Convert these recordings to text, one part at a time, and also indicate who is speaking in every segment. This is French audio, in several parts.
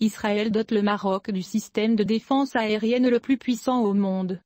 Speaker 1: Israël dote le Maroc du système de défense aérienne le plus puissant au monde.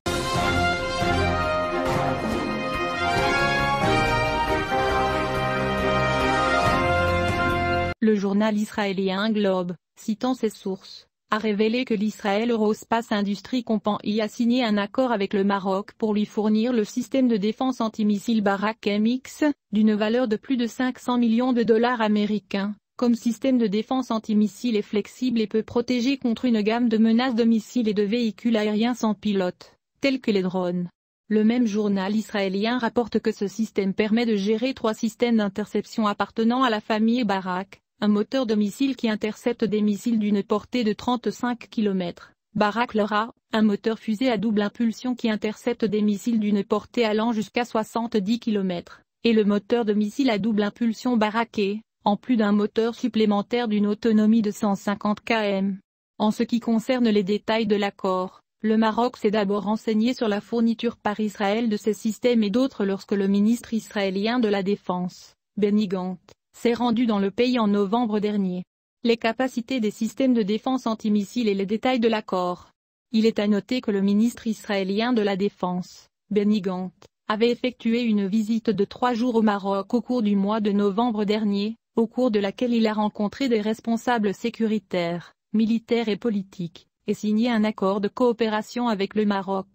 Speaker 1: Le journal israélien Globe, citant ses sources, a révélé que l'Israël Eurospace Industries Company a signé un accord avec le Maroc pour lui fournir le système de défense antimissile Barak MX, d'une valeur de plus de 500 millions de dollars américains comme système de défense antimissile est flexible et peut protéger contre une gamme de menaces de missiles et de véhicules aériens sans pilote, tels que les drones. Le même journal israélien rapporte que ce système permet de gérer trois systèmes d'interception appartenant à la famille Barak, un moteur de missile qui intercepte des missiles d'une portée de 35 km, Barak Lora, un moteur fusée à double impulsion qui intercepte des missiles d'une portée allant jusqu'à 70 km, et le moteur de missile à double impulsion Barak en plus d'un moteur supplémentaire d'une autonomie de 150 km. En ce qui concerne les détails de l'accord, le Maroc s'est d'abord renseigné sur la fourniture par Israël de ces systèmes et d'autres lorsque le ministre israélien de la Défense, Benny s'est rendu dans le pays en novembre dernier. Les capacités des systèmes de défense antimissiles et les détails de l'accord. Il est à noter que le ministre israélien de la Défense, Benny avait effectué une visite de trois jours au Maroc au cours du mois de novembre dernier, au cours de laquelle il a rencontré des responsables sécuritaires, militaires et politiques, et signé un accord de coopération avec le Maroc.